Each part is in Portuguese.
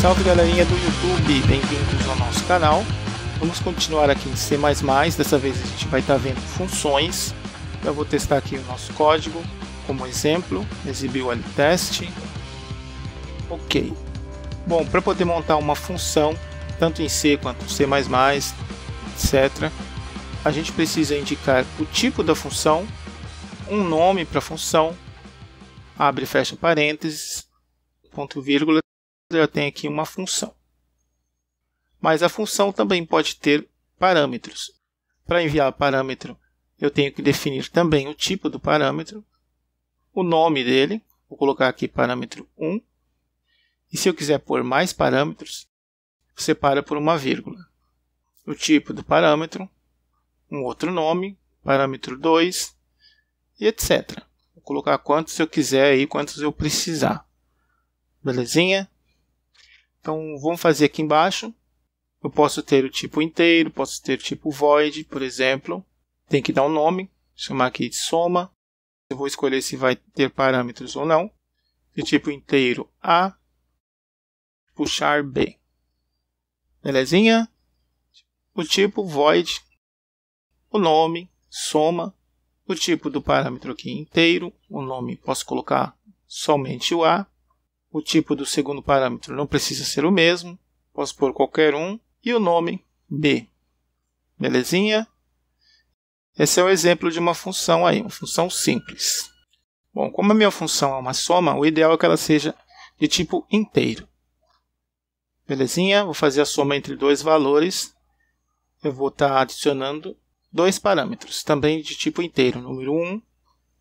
Salve galerinha do YouTube, bem-vindos ao nosso canal. Vamos continuar aqui em C++, dessa vez a gente vai estar tá vendo funções. Eu vou testar aqui o nosso código como exemplo, exibir o teste. Ok. Bom, para poder montar uma função, tanto em C quanto em C++, etc., a gente precisa indicar o tipo da função, um nome para a função, abre e fecha parênteses, ponto vírgula, eu tenho aqui uma função. Mas a função também pode ter parâmetros. Para enviar parâmetro, eu tenho que definir também o tipo do parâmetro, o nome dele, vou colocar aqui parâmetro 1. E se eu quiser pôr mais parâmetros, separa por uma vírgula. O tipo do parâmetro, um outro nome, parâmetro 2 e etc. Vou colocar quantos eu quiser aí, quantos eu precisar. Belezinha? Então vamos fazer aqui embaixo. Eu posso ter o tipo inteiro, posso ter tipo void, por exemplo. Tem que dar um nome, chamar aqui de soma. Eu vou escolher se vai ter parâmetros ou não. De tipo inteiro A, puxar B. Belezinha? O tipo void, o nome, soma, o tipo do parâmetro aqui inteiro, o nome posso colocar somente o A, o tipo do segundo parâmetro não precisa ser o mesmo, posso pôr qualquer um. E o nome, B. Belezinha? Esse é o exemplo de uma função aí, uma função simples. Bom, como a minha função é uma soma, o ideal é que ela seja de tipo inteiro. Belezinha? Vou fazer a soma entre dois valores. Eu vou estar tá adicionando dois parâmetros, também de tipo inteiro, número 1,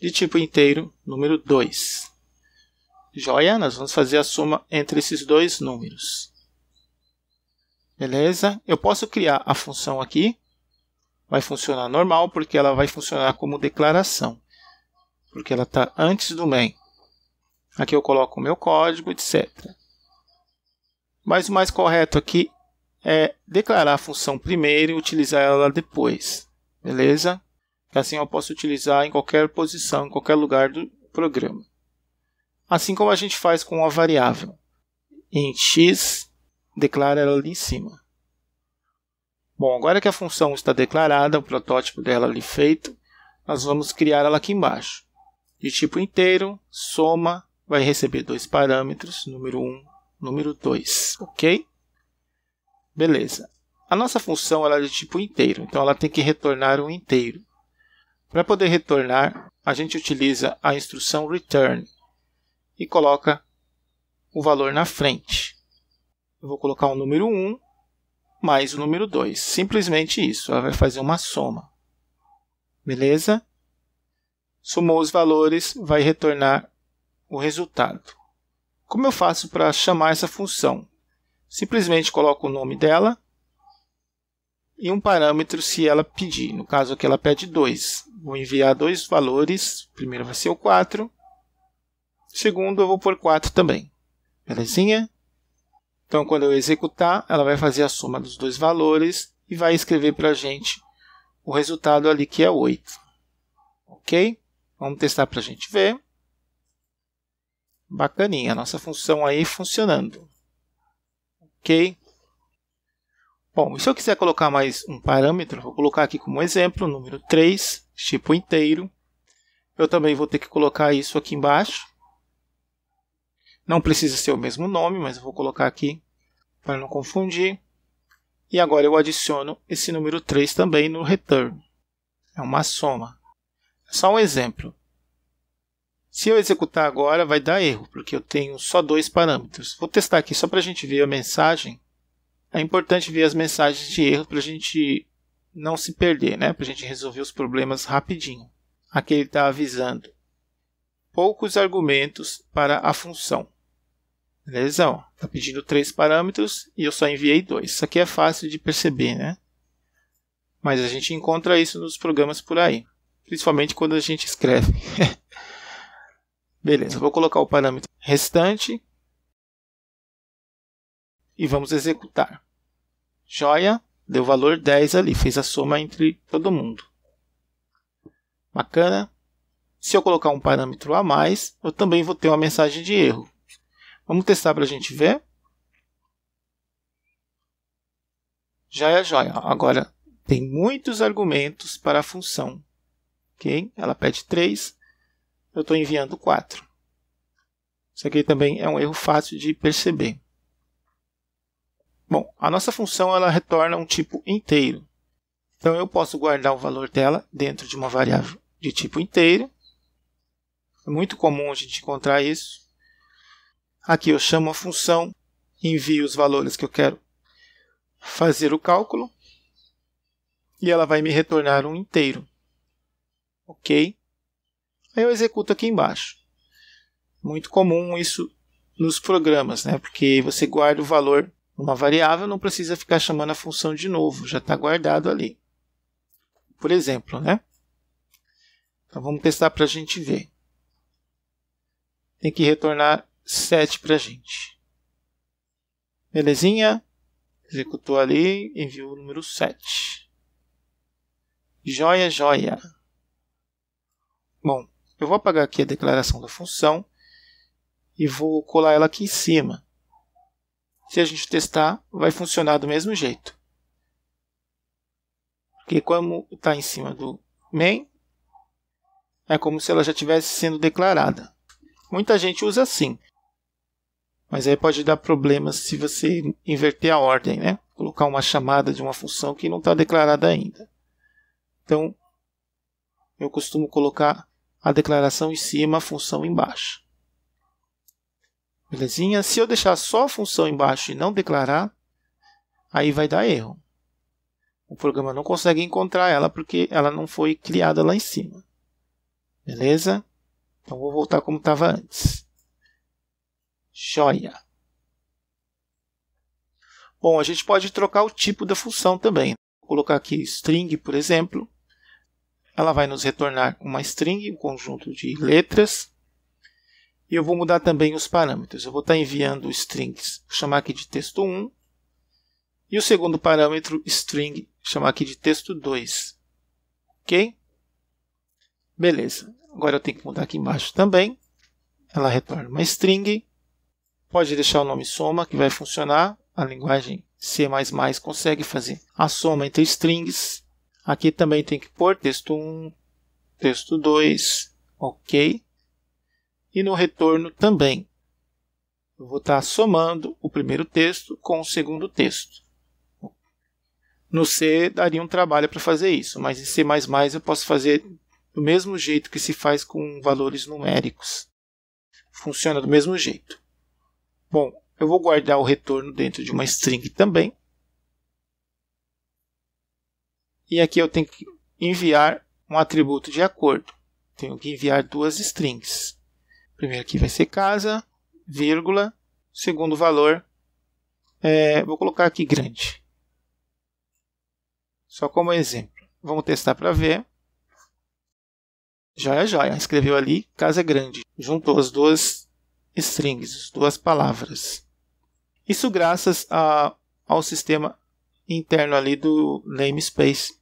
de tipo inteiro, número 2. Joia? Nós vamos fazer a soma entre esses dois números. Beleza? Eu posso criar a função aqui. Vai funcionar normal, porque ela vai funcionar como declaração. Porque ela está antes do main. Aqui eu coloco o meu código, etc. Mas o mais correto aqui é declarar a função primeiro e utilizar ela depois. Beleza? Assim eu posso utilizar em qualquer posição, em qualquer lugar do programa. Assim como a gente faz com uma variável. Em x, declara ela ali em cima. Bom, agora que a função está declarada, o protótipo dela ali feito, nós vamos criar ela aqui embaixo. De tipo inteiro, soma, vai receber dois parâmetros, número 1, um, número 2, ok? Beleza. A nossa função ela é de tipo inteiro, então ela tem que retornar um inteiro. Para poder retornar, a gente utiliza a instrução return, e coloca o valor na frente. Eu vou colocar o número 1 mais o número 2. Simplesmente isso. Ela vai fazer uma soma. Beleza? Somou os valores, vai retornar o resultado. Como eu faço para chamar essa função? Simplesmente coloco o nome dela e um parâmetro se ela pedir. No caso aqui ela pede 2. Vou enviar dois valores. O primeiro vai ser o 4 Segundo, eu vou pôr 4 também. Belezinha? Então, quando eu executar, ela vai fazer a soma dos dois valores e vai escrever para a gente o resultado ali, que é 8. Ok? Vamos testar para a gente ver. Bacaninha, a nossa função aí funcionando. Ok? Bom, se eu quiser colocar mais um parâmetro, vou colocar aqui como exemplo, o número 3, tipo inteiro. Eu também vou ter que colocar isso aqui embaixo, não precisa ser o mesmo nome, mas eu vou colocar aqui para não confundir. E agora eu adiciono esse número 3 também no return. É uma soma. É só um exemplo. Se eu executar agora, vai dar erro, porque eu tenho só dois parâmetros. Vou testar aqui só para a gente ver a mensagem. É importante ver as mensagens de erro para a gente não se perder, né? para a gente resolver os problemas rapidinho. Aqui ele está avisando. Poucos argumentos para a função. Beleza? Está pedindo três parâmetros e eu só enviei dois. Isso aqui é fácil de perceber, né? Mas a gente encontra isso nos programas por aí. Principalmente quando a gente escreve. Beleza, vou colocar o parâmetro restante. E vamos executar. Joia, deu valor 10 ali, fez a soma entre todo mundo. Bacana. Se eu colocar um parâmetro a mais, eu também vou ter uma mensagem de erro. Vamos testar para a gente ver. Já é joia. Agora, tem muitos argumentos para a função. Okay? Ela pede 3, eu estou enviando 4. Isso aqui também é um erro fácil de perceber. Bom, a nossa função ela retorna um tipo inteiro. Então eu posso guardar o valor dela dentro de uma variável de tipo inteiro. É muito comum a gente encontrar isso. Aqui eu chamo a função, envio os valores que eu quero fazer o cálculo e ela vai me retornar um inteiro. Ok? Aí eu executo aqui embaixo. Muito comum isso nos programas, né? Porque você guarda o valor numa variável, não precisa ficar chamando a função de novo, já está guardado ali. Por exemplo, né? Então vamos testar para a gente ver. Tem que retornar 7 para a gente. Belezinha? Executou ali, enviou o número 7. Joia, joia. Bom, eu vou apagar aqui a declaração da função e vou colar ela aqui em cima. Se a gente testar, vai funcionar do mesmo jeito. Porque como está em cima do main, é como se ela já estivesse sendo declarada. Muita gente usa assim. Mas aí pode dar problemas se você inverter a ordem, né? Colocar uma chamada de uma função que não está declarada ainda. Então, eu costumo colocar a declaração em cima, a função embaixo. Belezinha? Se eu deixar só a função embaixo e não declarar, aí vai dar erro. O programa não consegue encontrar ela porque ela não foi criada lá em cima. Beleza? Então vou voltar como estava antes. Joia. Bom, a gente pode trocar o tipo da função também. Vou colocar aqui string, por exemplo. Ela vai nos retornar uma string, um conjunto de letras. E eu vou mudar também os parâmetros. Eu vou estar tá enviando strings, vou chamar aqui de texto 1. E o segundo parâmetro, string, chamar aqui de texto 2. Ok? Beleza. Agora eu tenho que mudar aqui embaixo também. Ela retorna uma string. Pode deixar o nome soma, que vai funcionar. A linguagem C++ consegue fazer a soma entre strings. Aqui também tem que pôr texto 1, texto 2, ok. E no retorno também. Eu vou estar tá somando o primeiro texto com o segundo texto. No C daria um trabalho para fazer isso, mas em C++ eu posso fazer do mesmo jeito que se faz com valores numéricos. Funciona do mesmo jeito. Bom, eu vou guardar o retorno dentro de uma string também. E aqui eu tenho que enviar um atributo de acordo. Tenho que enviar duas strings. Primeiro aqui vai ser casa, vírgula, segundo valor. É, vou colocar aqui grande. Só como exemplo. Vamos testar para ver. Joia, joia. Escreveu ali casa grande. Juntou as duas strings, as duas palavras. Isso graças a, ao sistema interno ali do namespace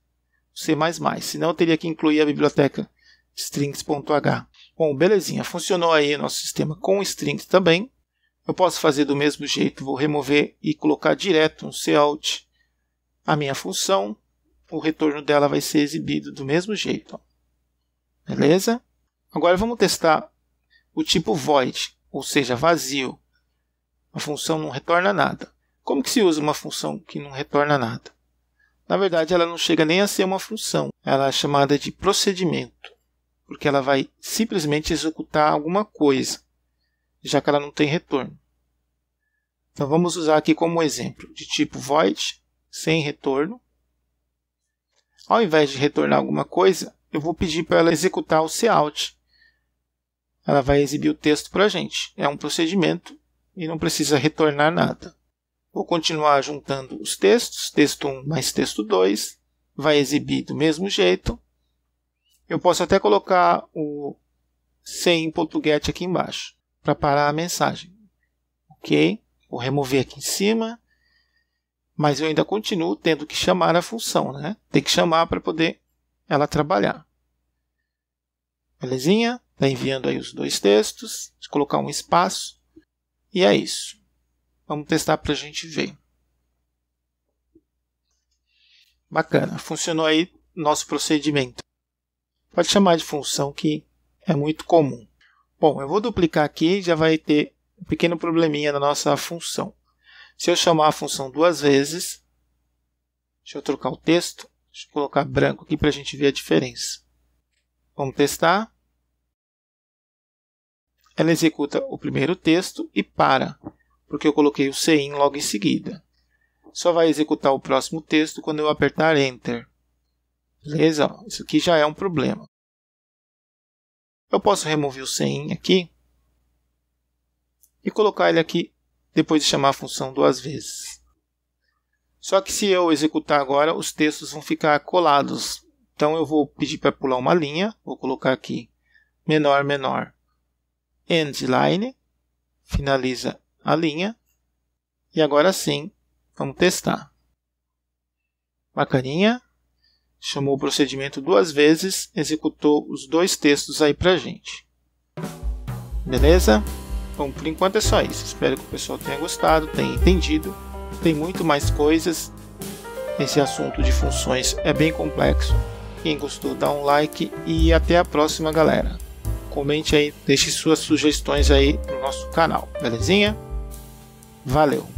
C++. Senão eu teria que incluir a biblioteca strings.h. Bom, belezinha. Funcionou aí o nosso sistema com strings também. Eu posso fazer do mesmo jeito. Vou remover e colocar direto no cout a minha função. O retorno dela vai ser exibido do mesmo jeito. Beleza? Agora vamos testar o tipo void, ou seja, vazio. A função não retorna nada. Como que se usa uma função que não retorna nada? Na verdade, ela não chega nem a ser uma função. Ela é chamada de procedimento, porque ela vai simplesmente executar alguma coisa, já que ela não tem retorno. Então vamos usar aqui como exemplo de tipo void, sem retorno. Ao invés de retornar alguma coisa, eu vou pedir para ela executar o cout. Ela vai exibir o texto para a gente. É um procedimento e não precisa retornar nada. Vou continuar juntando os textos, texto 1 mais texto 2, vai exibir do mesmo jeito. Eu posso até colocar o sem .get aqui embaixo para parar a mensagem. OK? Vou remover aqui em cima. Mas eu ainda continuo tendo que chamar a função, né? Tem que chamar para poder ela trabalhar. Belezinha? Está enviando aí os dois textos, colocar um espaço, e é isso. Vamos testar para a gente ver. Bacana, funcionou aí nosso procedimento. Pode chamar de função que é muito comum. Bom, eu vou duplicar aqui já vai ter um pequeno probleminha na nossa função. Se eu chamar a função duas vezes, deixa eu trocar o texto, Deixa eu colocar branco aqui para a gente ver a diferença. Vamos testar. Ela executa o primeiro texto e para, porque eu coloquei o CIN logo em seguida. Só vai executar o próximo texto quando eu apertar Enter. Beleza? Isso aqui já é um problema. Eu posso remover o CIN aqui e colocar ele aqui depois de chamar a função duas vezes. Só que se eu executar agora, os textos vão ficar colados. Então eu vou pedir para pular uma linha, vou colocar aqui menor, menor, end line, finaliza a linha. E agora sim, vamos testar. Bacaninha, chamou o procedimento duas vezes, executou os dois textos aí a gente. Beleza? Então por enquanto é só isso. Espero que o pessoal tenha gostado, tenha entendido tem muito mais coisas. Esse assunto de funções é bem complexo. Quem gostou, dá um like e até a próxima, galera. Comente aí, deixe suas sugestões aí no nosso canal, belezinha? Valeu!